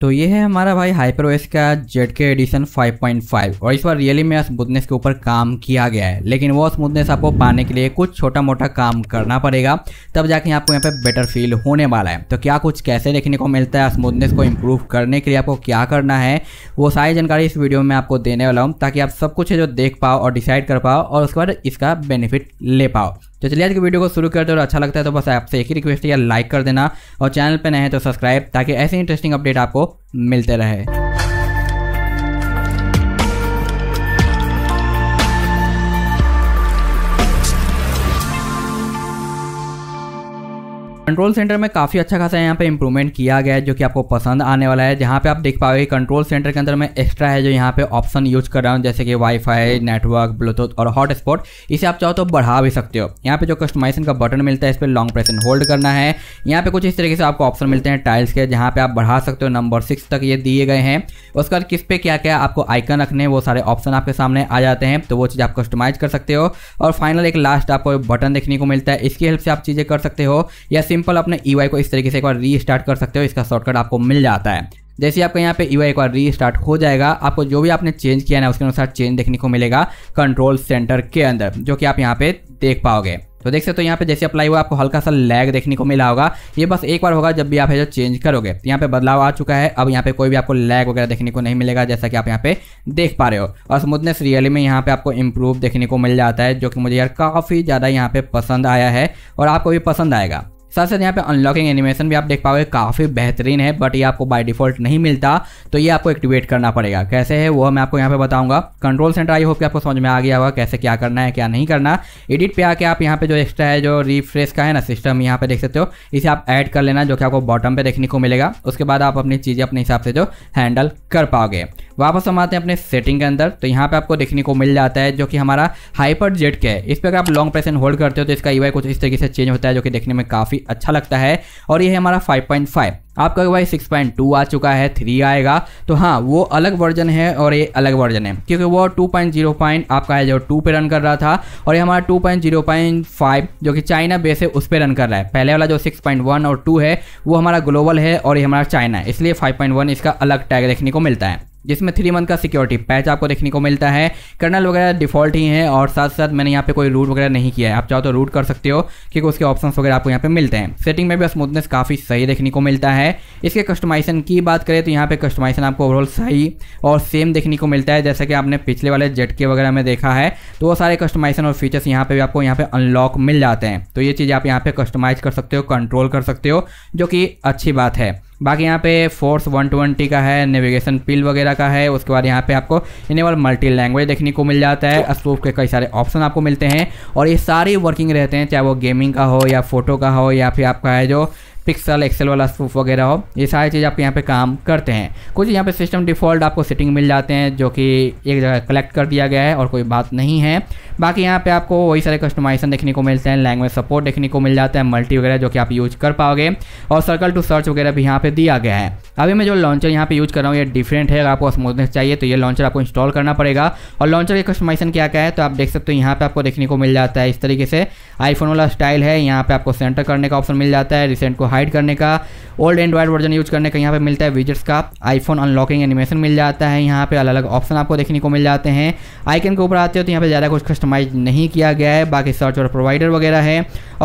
तो ये है हमारा भाई हाइपर ओएस का जेड के एडिशन 5.5 और इस बार रियली में स्मूथनेस के ऊपर काम किया गया है लेकिन वो स्मूथनेस आपको पाने के लिए कुछ छोटा मोटा काम करना पड़ेगा तब जाके आपको यहाँ पे बेटर फील होने वाला है तो क्या कुछ कैसे देखने को मिलता है स्मूथनेस को इम्प्रूव करने के लिए आपको क्या करना है वो सारी जानकारी इस वीडियो में आपको देने वाला हूँ ताकि आप सब कुछ है जो देख पाओ और डिसाइड कर पाओ और उसके बाद इसका बेनिफिट ले पाओ तो चलिए आज की वीडियो को शुरू करते और अच्छा लगता है तो बस आपसे एक ही रिक्वेस्ट है लाइक कर देना और चैनल पर नए हैं तो सब्सक्राइब ताकि ऐसे इंटरेस्टिंग अपडेट आपको मिलते रहे कंट्रोल सेंटर में काफ़ी अच्छा खासा यहाँ पे इंप्रूवमेंट किया गया है जो कि आपको पसंद आने वाला है जहाँ पे आप देख पाओगे कंट्रोल सेंटर के अंदर में एक्स्ट्रा है जो यहाँ पे ऑप्शन यूज कर रहा हूँ जैसे कि वाईफाई नेटवर्क ब्लूटूथ और हॉटस्पॉट इसे आप चाहो तो बढ़ा भी सकते हो यहाँ पे जो कस्टमाइजेशन का बटन मिलता है इस पर लॉन्ग प्रेस एंड होल्ड करना है यहाँ पे कुछ इस तरीके से आपको ऑप्शन मिलते हैं टाइल्स के जहाँ पे आप बढ़ा सकते हो नंबर सिक्स तक ये दिए गए हैं उसके बाद किस पे क्या क्या आपको आइकन रखने वो सारे ऑप्शन आपके सामने आ जाते हैं तो वो चीज़ आप कस्टमाइज कर सकते हो और फाइनल एक लास्ट आपको बटन देखने को मिलता है इसकी हेल्प से आप चीज़ें कर सकते हो या सिंपल अपने ई e को इस तरीके से एक बार रीस्टार्ट कर सकते हो इसका शॉर्टकट आपको मिल जाता है जैसे आपका यहाँ पे ई e एक बार रीस्टार्ट हो जाएगा आपको जो भी आपने चेंज किया ना उसके अनुसार चेंज देखने को मिलेगा कंट्रोल सेंटर के अंदर जो कि आप यहाँ पे देख पाओगे तो देख सकते हो यहाँ पे जैसे अप्लाई हुआ आपको हल्का सा लैग देखने को मिला होगा ये बस एक बार होगा जब भी आप है जो चेंज करोगे तो यहाँ पे बदलाव आ चुका है अब यहाँ पे कोई भी आपको लैग वगैरह देखने को नहीं मिलेगा जैसा कि आप यहाँ पे देख पा रहे हो और स्मूथनेस रियली में यहाँ पे आपको इम्प्रूव देखने को मिल जाता है जो कि मुझे यार काफ़ी ज़्यादा यहाँ पे पसंद आया है और आपको भी पसंद आएगा साथ साथ यहाँ पे अनलॉकिंग एनिमेशन भी आप देख पाओगे काफ़ी बेहतरीन है बट ये आपको बाय डिफॉल्ट नहीं मिलता तो ये आपको एक्टिवेट करना पड़ेगा कैसे है वो मैं आपको यहाँ पे बताऊंगा कंट्रोल सेंटर आई होप कि आपको समझ में आ गया होगा कैसे क्या करना है क्या नहीं करना एडिट पे आके आप यहाँ पे जो एक्स्ट्रा है जो रिफ्रेश का है ना सिस्टम यहाँ पे देख सकते हो इसे आप ऐड कर लेना जो कि आपको बॉटम पर देखने को मिलेगा उसके बाद आप अपनी चीज़ें अपने हिसाब से जो हैंडल कर पाओगे वापस हम आते हैं अपने सेटिंग के अंदर तो यहाँ पे आपको देखने को मिल जाता है जो कि हमारा हाइपर जेट के है इस पर अगर आप लॉन्ग प्रेस एंड होल्ड करते हो तो इसका ईवाई कुछ इस तरीके से चेंज होता है जो कि देखने में काफ़ी अच्छा लगता है और ये है हमारा 5.5 आपका भाई 6.2 आ चुका है थ्री आएगा तो हाँ वो अलग वर्जन है और ये अलग वर्जन है क्योंकि वो टू पॉइंट आपका है जो टू पे रन कर रहा था और ये हमारा 2.0.5 जो कि चाइना बेस है उस पर रन कर रहा है पहले वाला जो 6.1 और 2 है वो हमारा ग्लोबल है और ये हमारा चाइना है इसलिए 5.1 इसका अलग टैग देखने को मिलता है जिसमें थ्री मंथ का सिक्योरिटी पैच आपको देखने को मिलता है कर्नल वगैरह डिफॉल्ट ही है और साथ साथ मैंने यहाँ पे कोई रूट वगैरह नहीं किया है आप चाहो तो रूट कर सकते हो क्योंकि उसके ऑप्शन वगैरह आपको यहाँ पे मिलते हैं सेटिंग में भी स्मूथनेस काफ़ी सही देखने को मिलता है इसके कस्टमाइजेशन की बात करें तो यहाँ पर कस्टमाइजेशन आपको ओवरऑल सही और सेम देखने को मिलता है जैसा कि आपने पिछले वाले जेट के वगैरह में देखा है तो वो सारे कस्टमाइजेशन और फीचर्स यहाँ पर भी आपको यहाँ पर अनलॉक मिल जाते हैं तो ये चीज़ आप यहाँ पर कस्टमाइज कर सकते हो कंट्रोल कर सकते हो जो कि अच्छी बात है बाकी यहाँ पे फोर्स 120 का है नेविगेशन पिल वगैरह का है उसके बाद यहाँ पे आपको इनेबल मल्टी लैंग्वेज देखने को मिल जाता है स्टोव के कई सारे ऑप्शन आपको मिलते हैं और ये सारे वर्किंग रहते हैं चाहे वो गेमिंग का हो या फोटो का हो या फिर आपका है जो पिक्सल एक्सेल वाला सूफ वगैरह हो ये सारी चीज़ आप यहाँ पे काम करते हैं कुछ यहाँ पे सिस्टम डिफ़ॉल्ट आपको सेटिंग मिल जाते हैं जो कि एक जगह कलेक्ट कर दिया गया है और कोई बात नहीं है बाकी यहाँ पे आपको वही सारे कस्टमाइजेशन देखने को मिलते हैं लैंग्वेज सपोर्ट देखने को मिल जाता है मल्टी वगैरह जो कि आप यूज कर पाओगे और सर्कल टू सर्च वगैरह भी यहाँ पर दिया गया है अभी मैं जो लॉन्चर यहाँ पे यूज कर रहा हूँ ये डिफरेंट है आपको स्मूथनेस चाहिए तो ये लॉन्चर आपको इंस्टॉल करना पड़ेगा और लॉन्चर के कस्टमाइजेशन क्या क्या है तो आप देख सकते हो यहाँ पे आपको देखने को मिल जाता है इस तरीके से आईफोन वाला स्टाइल है यहाँ पे आपको सेंटर करने का ऑप्शन मिल जाता है रिसेंट को हाइड करने का ओल्ड एंड्रॉयड वर्जन यूज करने का यहाँ पे मिलता है विजेट्स का आईफोन अनलॉकिंग एनिमेशन मिल जाता है यहाँ पे अलग अलग ऑप्शन आपको देखने को मिल जाते हैं आइकन के ऊपर आते हो तो यहाँ पे ज़्यादा कुछ कस्टमाइज नहीं किया गया है बाकी सर्च और प्रोवाइडर वगैरह है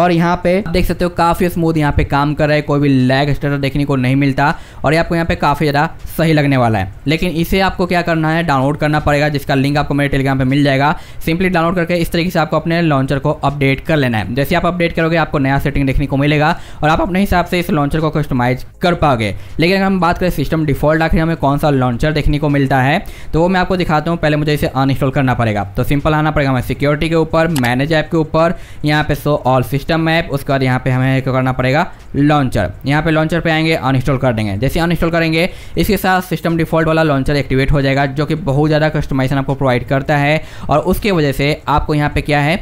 और यहाँ पे देख सकते हो काफ़ी स्मूथ यहाँ पे काम कर रहा है कोई भी लैग स्टर देखने को नहीं मिलता और ये आपको यहाँ पे काफ़ी ज़्यादा सही लगने वाला है लेकिन इसे आपको क्या करना है डाउनलोड करना पड़ेगा जिसका लिंक आपको मेरे टेलीग्राम पर मिल जाएगा सिंपली डाउनलोड करके इस तरीके से आपको अपने लॉन्चर को अपडेट कर लेना है जैसे आप अपडेट करोगे आपको नया सेटिंग देखने को मिलेगा और आप अपने हिसाब आप से इस लॉन्चर को कस्टमाइज कर पाओगे लेकिन अगर हम बात करें सिस्टम डिफॉल्ट आखिर हमें कौन सा लॉन्चर देखने को मिलता है तो वो मैं आपको दिखाता हूँ पहले मुझे इसे अनइंस्टॉल करना पड़ेगा तो सिंपल आना पड़ेगा हमें सिक्योरिटी के ऊपर मैनेज ऐप के ऊपर यहाँ पे सो ऑल सिस्टम ऐप उसके बाद यहाँ पे हमें क्या करना पड़ेगा लॉन्चर यहाँ पे लॉन्चर पे आएंगे अनइंस्टॉल कर देंगे जैसे अनइंस्टॉल करेंगे इसके साथ सिस्टम डिफॉल्ट वाला लॉन्चर एक्टिवेट हो जाएगा जो कि बहुत ज़्यादा कस्टमाइजेशन आपको प्रोवाइड करता है और उसके वजह से आपको यहाँ पे क्या है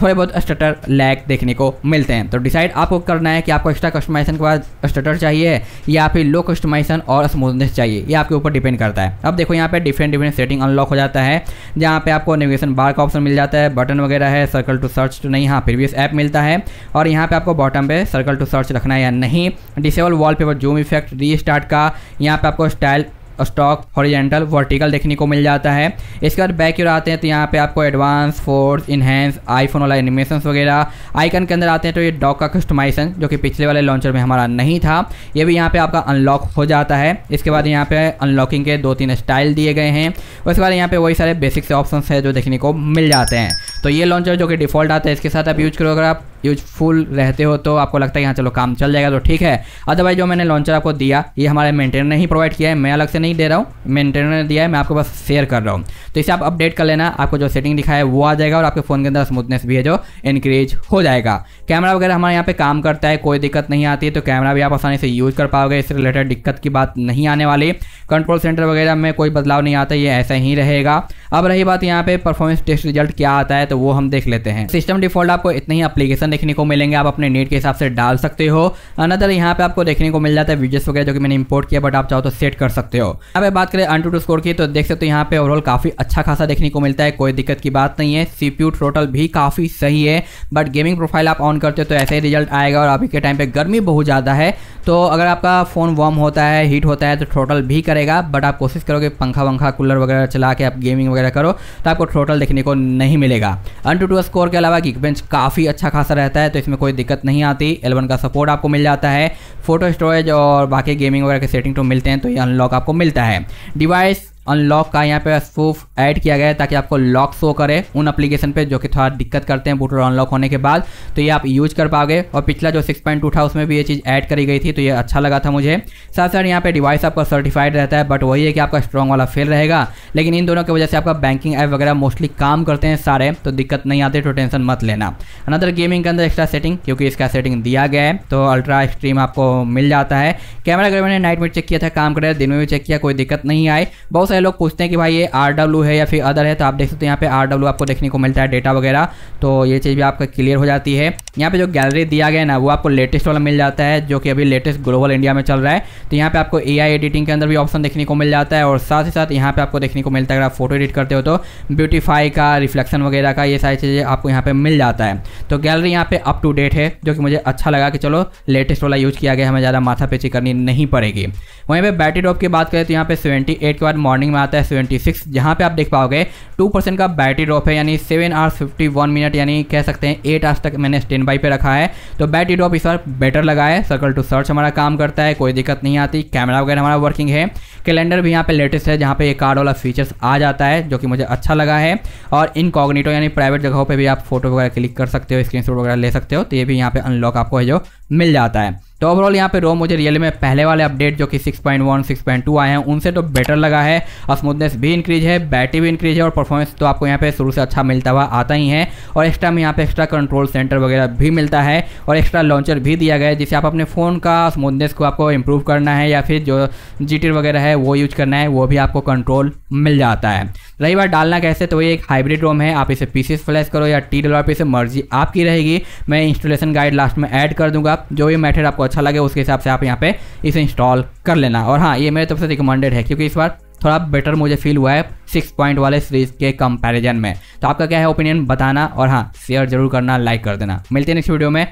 थोड़े बहुत स्टटर लैग देखने को मिलते हैं तो डिसाइड आपको करना है कि आपको एक्स्ट्रा कस्टमाइजेशन के बाद स्टटर चाहिए या फिर लो कस्टमाइजेशन और स्मूथनेस चाहिए ये आपके ऊपर डिपेंड करता है अब देखो यहाँ पे डिफरेंट डिफरेंट सेटिंग अनलॉक हो जाता है जहाँ पे आपको नेविगेशन बार का ऑप्शन मिल जाता है बटन वगैरह है सर्कल टू सर्च टू नहीं हाँ प्रीवियस ऐप मिलता है और यहाँ पर आपको बॉटम पर सर्कल टू सर्च रखना है या नहीं disable wallpaper zoom effect री का यहाँ पर आपको स्टाइल स्टॉक हॉरिजेंटल वर्टिकल देखने को मिल जाता है इसके बाद बैक यूर आते हैं तो यहाँ पे आपको एडवांस फोर्स इनहेंस आईफोन वाला एनिमेशन वगैरह आइकन के अंदर आते हैं तो ये डॉक का कस्टमाइजेशन जो कि पिछले वाले लॉन्चर में हमारा नहीं था ये भी यहाँ पे आपका अनलॉक हो जाता है इसके बाद यहाँ पे अनलॉकिंग के दो तीन स्टाइल दिए गए हैं उसके बाद यहाँ पे वही सारे बेसिक से ऑप्शन है जो देखने को मिल जाते हैं तो ये लॉन्चर जो कि डिफॉल्ट आता है इसके साथ आप यूज करो अगर आप यूजफुल रहते हो तो आपको लगता है यहाँ चलो काम चल जाएगा तो ठीक है अदरवाइज जो मैंने लॉन्चर आपको दिया ये हमारे मेंटेनर ने ही प्रोवाइड किया है मैं अलग से नहीं दे रहा हूँ मेंटेनर ने दिया है मैं आपको बस शेयर कर रहा हूँ तो इसे आप अपडेट कर लेना आपको जो सेटिंग दिखा है वो आ जाएगा और आपके फ़ोन के अंदर स्मूथनेस भी है जो इंक्रीज हो जाएगा कैमरा वगैरह हमारे यहाँ पे काम करता है कोई दिक्कत नहीं आती है तो कैमरा भी आप आसानी से यूज़ कर पाओगे इससे रिलेटेड दिक्कत की बात नहीं आने वाली कंट्रोल सेंटर वगैरह में कोई बदलाव नहीं आता ये ऐसा ही रहेगा अब रही बात यहाँ पे परफॉर्मेंस टेस्ट रिजल्ट क्या आता है तो वो हम देख लेते हैं सिस्टम डिफॉल्ट आपको इतनी ही अप्लीकेशन देखने को मिलेंगे आप अपने नीड के हिसाब से डाल सकते हो अनदर यहाँ पे आपको देखने को मिल जाता है विजेस वगैरह जो कि मैंने इंपोर्ट किया बट आप चाहो तो सेट कर सकते हो अब बात करें अनटू टू स्कोर की तो देख सकते हो यहाँ पे ओवरऑल काफी अच्छा खासा देखने को मिलता है कोई दिक्कत की बात नहीं है सीपीयू टोटल भी काफी सही है बट गेमिंग प्रोफाइल आप ऑन करते हो तो ऐसे ही रिजल्ट आएगा और अभी के टाइम पे गर्मी बहुत ज़्यादा है तो अगर आपका फ़ोन वार्म होता है हीट होता है तो टोटल भी करेगा बट आप कोशिश करोगे पंखा वंखा कूलर वगैरह चला के आप गेमिंग वगैरह करो तो आपको टोटल देखने को नहीं मिलेगा अन टू टू स्कोर के अलावा गिग बेंच काफ़ी अच्छा खासा रहता है तो इसमें कोई दिक्कत नहीं आती एलवन का सपोर्ट आपको मिल जाता है फोटो स्टोरेज और बाकी गेमिंग वगैरह के सेटिंग टू मिलते हैं तो ये अनलॉक आपको मिलता है डिवाइस अनलॉक का यहाँ पे स्पूफ ऐड किया गया है ताकि आपको लॉक शो करे उन एप्लीकेशन पे जो कि थोड़ा दिक्कत करते हैं बूटर अनलॉक होने के बाद तो ये आप यूज कर पाओगे और पिछला जो 6.2 था उसमें भी ये चीज़ ऐड करी गई थी तो ये अच्छा लगा था मुझे साथ साथ यहाँ पे डिवाइस आपका सर्टिफाइड रहता है बट वही है कि आपका स्ट्रॉन्ग वाला फेल रहेगा लेकिन इन दोनों की वजह से आपका बैंकिंग ऐप वगैरह मोस्टली काम करते हैं सारे तो दिक्कत नहीं आती तो टेंशन मत लेना अनदर गेमिंग के अंदर एक्स्ट्रा सेटिंग क्योंकि इसका सेटिंग दिया गया है तो अल्ट्रा एक्सट्रीम आपको मिल जाता है कैमरा अगर मैंने नाइट में चेक किया था काम कर दिन में भी चेक किया कोई दिक्कत नहीं आई बहुत सारे लोग पूछते हैं कि भाई ये आर है या फिर अदर है तो आप देख सकते हैं यहाँ पे आर आपको देखने को मिलता है डेटा वगैरह तो ये चीज़ भी आपका क्लियर हो जाती है यहाँ पे जो गैलरी दिया गया ना वो आपको लेटेस्ट वाला मिल जाता है जो कि अभी लेटेस्ट ग्लोबल इंडिया में चल रहा है तो यहाँ पे आपको ए एडिटिंग के अंदर भी ऑप्शन देखने को मिल जाता है और साथ ही साथ यहाँ पे आपको देखने को मिलता है अगर आप फोटो एडिट करते हो तो ब्यूटीफाई का रिफ्लेक्शन वगैरह का ये सारी चीज़ें आपको यहाँ पर मिल जाता है तो गैलरी यहाँ पे अप टू डेट है जो कि मुझे अच्छा लगा कि चलो लेटेस्ट वाला यूज़ किया गया हमें ज़्यादा माथा पेची करनी नहीं पड़ेगी वहीं पर बैटरी ड्रॉप की बात करें तो यहाँ पे सेवेंटी के बाद मॉर्निंग मॉर्निंग में आता है सेवेंटी सिक्स यहाँ पर आप देख पाओगे टू परसेंट का बैटरी ड्रॉप है यानी seven hours fifty one minute यानी कह सकते हैं एट आवर्स तक मैंने स्टैंड बाई पर रखा है तो बैटरी ड्रॉप इस बार बेटर लगा है सर्कल टू सर्च हमारा काम करता है कोई दिक्कत नहीं आती कैमरा वगैरह हमारा वर्किंग है कैलेंडर भी यहाँ पे लेटेस्ट है जहाँ पे ये कार्ड वाला फीचर्स आ जाता है जो कि मुझे अच्छा लगा है और इन इनकॉग्निटो यानी प्राइवेट जगहों पे भी आप फोटो वगैरह क्लिक कर सकते हो स्क्रीनशॉट वगैरह ले सकते हो तो ये भी यहाँ पे अनलॉक आपको है जो मिल जाता है तो ओवरऑल यहाँ पे रोम मुझे रियल में पहले वाले अपडेट जो कि 6.1, 6.2 आए हैं उनसे तो बेटर लगा है स्मूथनेस भी इंक्रीज है बैटरी भी इंक्रीज है और परफॉर्मेंस तो आपको यहाँ पे शुरू से अच्छा मिलता हुआ आता ही है और एक्स्ट्रा में यहाँ पे एक्स्ट्रा कंट्रोल सेंटर वगैरह भी मिलता है और एक्स्ट्रा लॉन्चर भी दिया गया है जिसे आप अपने फ़ोन का स्मूथनेस को आपको इम्प्रूव करना है या फिर जो जी वगैरह है वो यूज करना है वो भी आपको कंट्रोल मिल जाता है रही बात डालना कैसे तो ये एक हाइब्रिड रोम है आप इसे पीसीस फ्लैश करो या टी डब्ल्यू से मर्जी आपकी रहेगी मैं इंस्टॉलेशन गाइड लास्ट में ऐड कर दूंगा जो भी मैथड आपको अच्छा अच्छा लगे उसके हिसाब से आप यहाँ पे इसे इंस्टॉल कर लेना और हाँ ये मेरे तरफ से रिकमेंडेड है क्योंकि इस बार थोड़ा बेटर मुझे फील हुआ है सिक्स पॉइंट वाले सीरीज के कंपैरिजन में तो आपका क्या है ओपिनियन बताना और हाँ शेयर जरूर करना लाइक कर देना मिलते हैं नेक्स्ट वीडियो में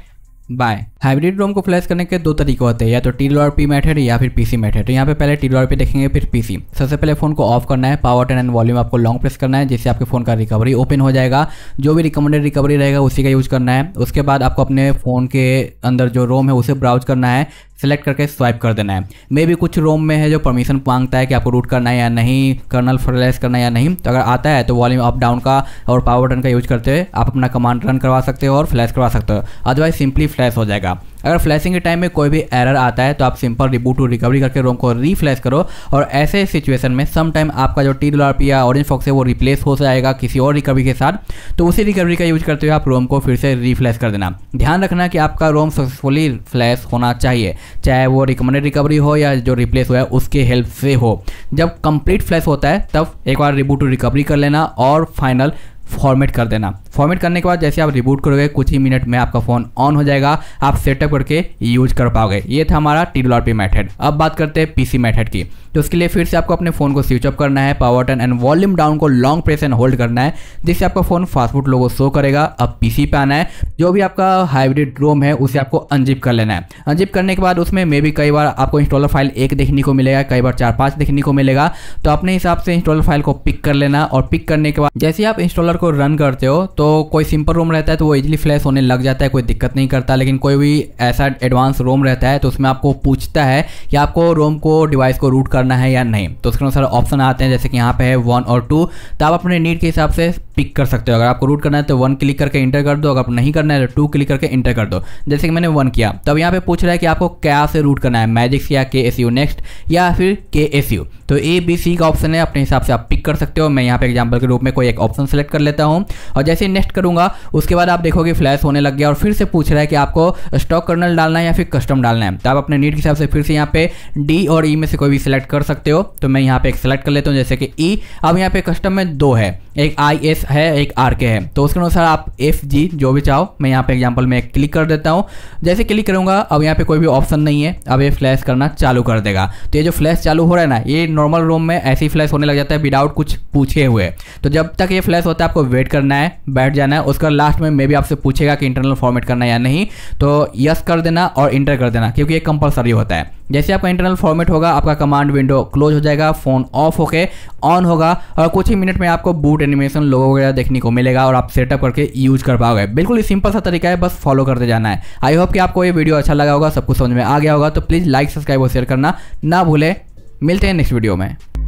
बाय हाइब्रिड रोम को फ्लैश करने के दो तरीके होते हैं या तो टी और पी मैथड या फिर पीसी मैथड तो यहाँ पे पहले टी और पी देखेंगे फिर पीसी सबसे पहले फोन को ऑफ करना है पावर टेन एंड वॉल्यूम आपको लॉन्ग प्रेस करना है जिससे आपके फोन का रिकवरी ओपन हो जाएगा जो भी रिकमेंडेड रिकवरी रहेगा उसी का यूज करना है उसके बाद आपको अपने फोन के अंदर जो रोम है उसे ब्राउज करना है सेलेक्ट करके स्वाइप कर देना है मे भी कुछ रोम में है जो परमिशन मांगता है कि आपको रूट करना है या नहीं कर्नल फ्रेलेस करना है या नहीं तो अगर आता है तो वॉल्यूम अप डाउन का और पावर बटन का यूज करते हुए आप अपना कमांड रन करवा सकते हो और फ्लैश करवा सकते हो अदरवाइज सिंपली फ्लैश हो जाएगा अगर फ्लैशिंग के टाइम में कोई भी एरर आता है तो आप सिंपल रिबूट टू रिकवरी करके रोम को रीफ्लैश करो और ऐसे सिचुएशन में सम टाइम आपका जो टी डॉलर या ऑरेंज फॉक्स है वो रिप्लेस हो जाएगा किसी और रिकवरी के साथ तो उसी रिकवरी का यूज करते हुए आप रोम को फिर से रीफ्लैश कर देना ध्यान रखना कि आपका रोम सक्सेसफुली फ्लैश होना चाहिए चाहे वो रिकमेंडेड रिकवरी हो या जो रिप्लेस हुआ है उसके हेल्प से हो जब कंप्लीट फ्लैश होता है तब एक बार रिबूट टू रिकवरी कर लेना और फाइनल फॉर्मेट कर देना फॉर्मेट करने के बाद जैसे आप रिबूट करोगे कुछ ही मिनट में आपका फ़ोन ऑन हो जाएगा आप सेटअप करके यूज कर पाओगे ये था हमारा टी डॉलर पी मैथड अब बात करते हैं पीसी मैथड की तो उसके लिए फिर से आपको अपने फ़ोन को स्विच ऑफ करना है power button and volume down को लॉन्ग प्रेस एंड होल्ड करना है जिससे आपका फ़ोन फास्टफूड लोगो शो करेगा अब पीसी पे आना है जो भी आपका हाइब्रिड रोम है उसे आपको अनजिप कर लेना है अनजिप करने के बाद उसमें मे भी कई बार आपको इंस्टॉलर फाइल एक देखने को मिलेगा कई बार चार पाँच देखने को मिलेगा तो अपने हिसाब से इंस्टॉलर फाइल को पिक कर लेना और पिक करने के बाद जैसे आप इंस्टॉलर को रन करते हो तो तो कोई सिंपल रोम रहता है तो वो इजीली फ्लैश होने लग जाता है कोई दिक्कत नहीं करता लेकिन कोई भी ऐसा एडवांस रोम रहता है तो उसमें आपको पूछता है कि आपको रोम को डिवाइस को रूट करना है या नहीं तो उसके अनुसार ऑप्शन आते हैं जैसे कि यहाँ पे है वन और टू तो आप अपने नीड के हिसाब से पिक कर सकते हो अगर आपको रूट करना है तो वन क्लिक करके इंटर कर दो अगर आप नहीं करना है तो टू क्लिक करके इंटर कर दो जैसे कि मैंने वन किया तब यहाँ पे पूछ रहा है कि आपको क्या से रूट करना है मैजिक्स या के एस यू नेक्स्ट या फिर के एस यू तो ए बी सी का ऑप्शन है अपने हिसाब से आप पिक कर सकते हो मैं यहाँ पे एग्जाम्पल के रूप में कोई एक ऑप्शन सेलेक्ट कर लेता हूँ और जैसे नेक्स्ट करूंगा उसके बाद आप देखोगे फ्लैश होने लग गया और फिर से पूछ रहा है कि आपको स्टॉक कर्नल डालना है या फिर कस्टम डालना है तो आप अपने नीड के हिसाब से फिर से यहाँ पे डी और ई e में से कोई भी सिलेक्ट कर सकते हो तो मैं यहाँ पे एक सिलेक्ट कर लेता हूँ जैसे कि ई e, अब यहाँ पे कस्टम में दो है एक आई एस है एक आर के है तो उसके अनुसार आप एफ जी जो भी चाहो मैं यहाँ पे एग्जाम्पल में क्लिक कर देता हूँ जैसे क्लिक करूंगा अब यहाँ पे कोई भी ऑप्शन नहीं है अब ये फ्लैश करना चालू कर देगा तो ये जो फ्लैश चालू हो रहा है ना ये नॉर्मल रूम में ऐसे ही फ्लैश होने लग जाता है विदाउट कुछ पूछे हुए तो जब तक ये फ्लैश होता है आपको वेट करना है बैठ जाना है उसका लास्ट में मे भी आपसे पूछेगा कि इंटरनल फॉर्मेट करना या नहीं तो यस कर देना और इंटर कर देना क्योंकि ये कंपलसरी होता है जैसे आपका इंटरनल फॉर्मेट होगा आपका कमांड विंडो क्लोज हो जाएगा फ़ोन ऑफ होके ऑन होगा और कुछ ही मिनट में आपको बूट एनिमेशन लोगों वगैरह देखने को मिलेगा और आप सेटअप करके यूज कर पाओगे बिल्कुल ही सिंपल सा तरीका है बस फॉलो करते जाना है आई होप कि आपको ये वीडियो अच्छा लगा होगा सब कुछ समझ में आ गया होगा तो प्लीज़ लाइक सब्सक्राइब और शेयर करना ना भूले मिलते हैं नेक्स्ट वीडियो में